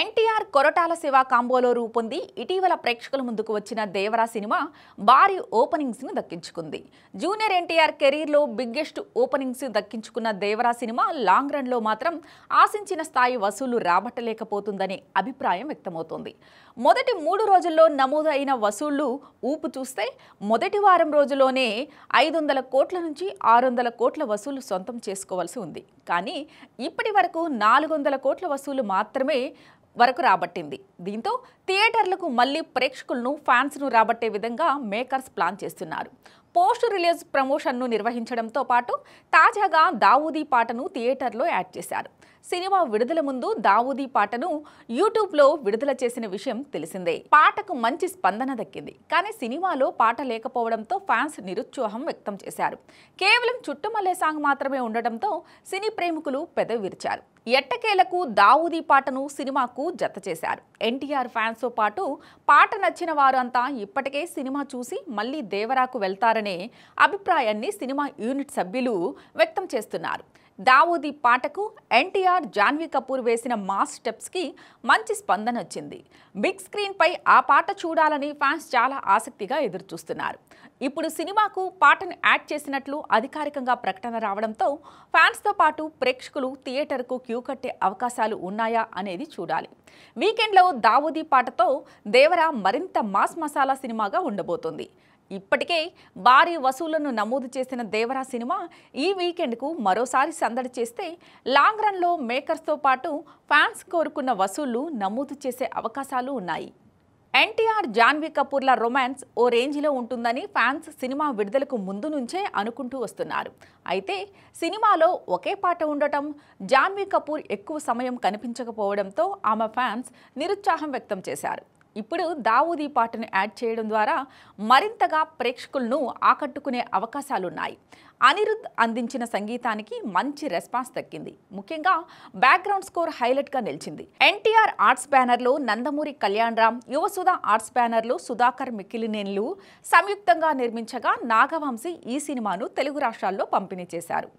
ఎన్టీఆర్ కొరటాల శివ కాంబోలో రూపొంది ఇటీవల ప్రేక్షకుల ముందుకు వచ్చిన దేవరా సినిమా భారీ ఓపెనింగ్స్ను దక్కించుకుంది జూనియర్ ఎన్టీఆర్ కెరీర్లో బిగ్గెస్ట్ ఓపెనింగ్స్ దక్కించుకున్న దేవరా సినిమా లాంగ్ రన్లో మాత్రం ఆశించిన స్థాయి వసూలు రాబట్టలేకపోతుందనే అభిప్రాయం వ్యక్తమవుతోంది మొదటి మూడు రోజుల్లో నమోదైన వసూళ్లు ఊపు చూస్తే మొదటి వారం రోజులోనే ఐదు వందల కోట్ల నుంచి ఆరు వందల కోట్ల వసూలు సొంతం చేసుకోవాల్సి ఉంది కానీ ఇప్పటి వరకు నాలుగు వందల కోట్ల వసూలు మాత్రమే వరకు రాబట్టింది దీంతో థియేటర్లకు మళ్ళీ ప్రేక్షకులను ఫ్యాన్స్ను రాబట్టే విధంగా మేకర్స్ ప్లాన్ చేస్తున్నారు పోస్ట్ రిలీజ్ ప్రమోషన్ను నిర్వహించడంతో పాటు తాజాగా దావూదీ పాటను థియేటర్లో యాడ్ చేశారు సినిమా విడుదల ముందు దావూదీ పాటను యూట్యూబ్లో విడుదల చేసిన విషయం తెలిసిందే పాటకు మంచి స్పందన దక్కింది కానీ సినిమాలో పాట లేకపోవడంతో ఫ్యాన్స్ నిరుత్సాహం వ్యక్తం చేశారు కేవలం చుట్టుమల్లే సాంగ్ మాత్రమే ఉండటంతో సినీ ప్రేమికులు పెదవి విరిచారు ఎట్టకేలకు దావూదీ పాటను సినిమాకు జత చేశారు ఎన్టీఆర్ ఫ్యాన్స్తో పాటు పాట నచ్చిన వారంతా ఇప్పటికే సినిమా చూసి మళ్ళీ దేవరాకు వెళ్తారనే అభిప్రాయాన్ని సినిమా యూనిట్ సభ్యులు వ్యక్తం చేస్తున్నారు దావూది పాటకు ఎన్టీఆర్ జాన్వీ కపూర్ వేసిన మాస్ స్టెప్స్కి మంచి స్పందన వచ్చింది బిగ్ స్క్రీన్పై ఆ పాట చూడాలని ఫ్యాన్స్ చాలా ఆసక్తిగా ఎదురుచూస్తున్నారు ఇప్పుడు సినిమాకు పాటను యాడ్ చేసినట్లు అధికారికంగా ప్రకటన రావడంతో ఫ్యాన్స్తో పాటు ప్రేక్షకులు థియేటర్కు క్యూ కట్టే అవకాశాలు ఉన్నాయా అనేది చూడాలి వీకెండ్లో దావూదీ పాటతో దేవరా మరింత మాస్ మసాలా సినిమాగా ఉండబోతోంది ఇప్పటికే భారీ వసూళ్లను నమోదు చేసిన దేవరా సినిమా ఈ వీకెండ్కు మరోసారి సందడి చేస్తే లాంగ్ రన్లో మేకర్స్తో పాటు ఫ్యాన్స్ కోరుకున్న వసూళ్లు నమోదు చేసే అవకాశాలు ఉన్నాయి ఎన్టీఆర్ జాన్వీ కపూర్ల రొమాన్స్ ఓ రేంజ్లో ఉంటుందని ఫ్యాన్స్ సినిమా విడుదలకు ముందు నుంచే అనుకుంటూ వస్తున్నారు అయితే సినిమాలో ఒకే పాట ఉండటం జాన్వీ కపూర్ ఎక్కువ సమయం కనిపించకపోవడంతో ఆమె ఫ్యాన్స్ నిరుత్సాహం వ్యక్తం చేశారు ఇప్పుడు దావూదీ పాటను యాడ్ చేయడం ద్వారా మరింతగా ప్రేక్షకులను ఆకట్టుకునే అవకాశాలున్నాయి అనిరుద్ధ్ అందించిన సంగీతానికి మంచి రెస్పాన్స్ దక్కింది ముఖ్యంగా బ్యాక్గ్రౌండ్ స్కోర్ హైలైట్గా నిలిచింది ఎన్టీఆర్ ఆర్ట్స్ బ్యానర్లో నందమూరి కళ్యాణరామ్ యువసుధ ఆర్ట్స్ బ్యానర్లో సుధాకర్ మిక్కిలినేన్లు సంయుక్తంగా నిర్మించగా నాగవంశీ ఈ సినిమాను తెలుగు రాష్ట్రాల్లో పంపిణీ చేశారు